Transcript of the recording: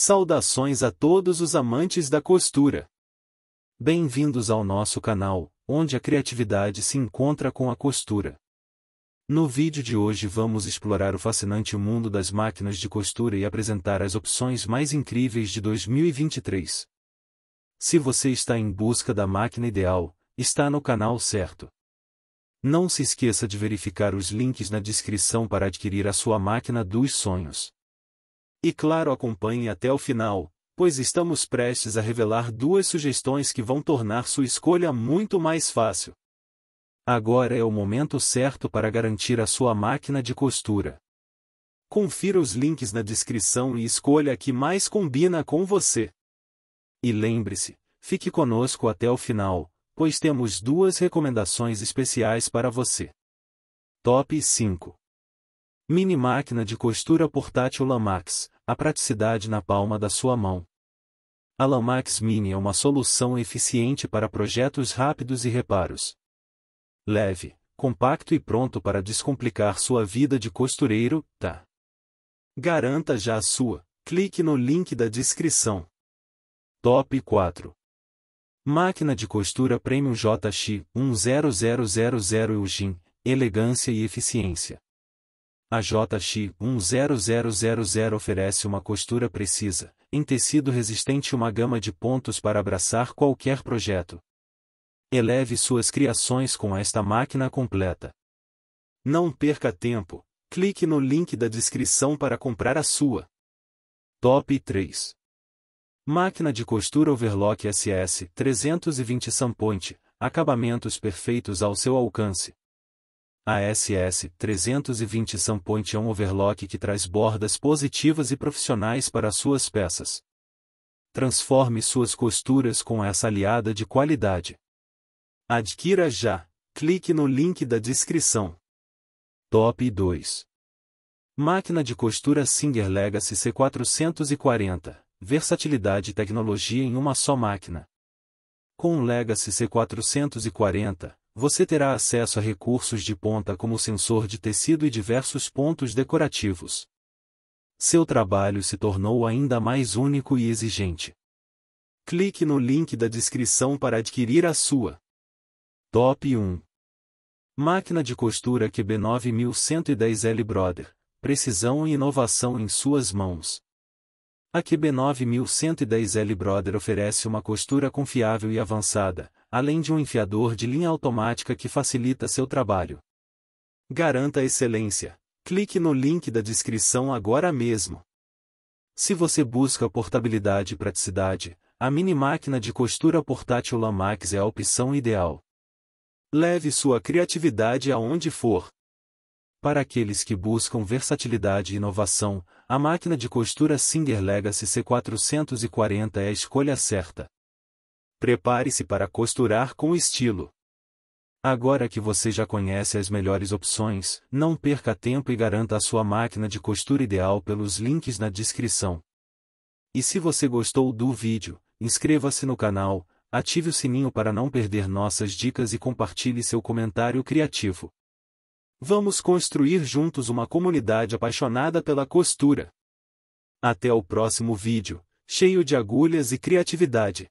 Saudações a todos os amantes da costura. Bem-vindos ao nosso canal, onde a criatividade se encontra com a costura. No vídeo de hoje vamos explorar o fascinante mundo das máquinas de costura e apresentar as opções mais incríveis de 2023. Se você está em busca da máquina ideal, está no canal certo. Não se esqueça de verificar os links na descrição para adquirir a sua máquina dos sonhos. E claro, acompanhe até o final, pois estamos prestes a revelar duas sugestões que vão tornar sua escolha muito mais fácil. Agora é o momento certo para garantir a sua máquina de costura. Confira os links na descrição e escolha a que mais combina com você. E lembre-se, fique conosco até o final, pois temos duas recomendações especiais para você. Top 5 Mini Máquina de Costura Portátil Lamax a praticidade na palma da sua mão. A Lamax Mini é uma solução eficiente para projetos rápidos e reparos. Leve, compacto e pronto para descomplicar sua vida de costureiro, tá? Garanta já a sua, clique no link da descrição. Top 4 Máquina de costura Premium JX 10000 Eugene, elegância e eficiência. A JX10000 oferece uma costura precisa, em tecido resistente uma gama de pontos para abraçar qualquer projeto. Eleve suas criações com esta máquina completa. Não perca tempo, clique no link da descrição para comprar a sua. Top 3 Máquina de costura overlock SS 320 Sampoint, acabamentos perfeitos ao seu alcance. ASS 320 são point um overlock que traz bordas positivas e profissionais para suas peças. Transforme suas costuras com essa aliada de qualidade. Adquira já. Clique no link da descrição. Top 2. Máquina de costura Singer Legacy C440. Versatilidade e tecnologia em uma só máquina. Com o Legacy C440, você terá acesso a recursos de ponta como sensor de tecido e diversos pontos decorativos. Seu trabalho se tornou ainda mais único e exigente. Clique no link da descrição para adquirir a sua. Top 1 Máquina de costura QB 9110L Brother. Precisão e inovação em suas mãos. A QB 9110L Brother oferece uma costura confiável e avançada, além de um enfiador de linha automática que facilita seu trabalho. Garanta a excelência. Clique no link da descrição agora mesmo. Se você busca portabilidade e praticidade, a mini máquina de costura portátil Lamax é a opção ideal. Leve sua criatividade aonde for. Para aqueles que buscam versatilidade e inovação, a máquina de costura Singer Legacy C440 é a escolha certa. Prepare-se para costurar com estilo. Agora que você já conhece as melhores opções, não perca tempo e garanta a sua máquina de costura ideal pelos links na descrição. E se você gostou do vídeo, inscreva-se no canal, ative o sininho para não perder nossas dicas e compartilhe seu comentário criativo. Vamos construir juntos uma comunidade apaixonada pela costura. Até o próximo vídeo, cheio de agulhas e criatividade.